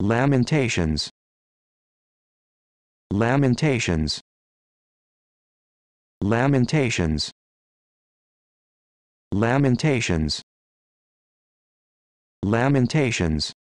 Lamentations Lamentations Lamentations Lamentations Lamentations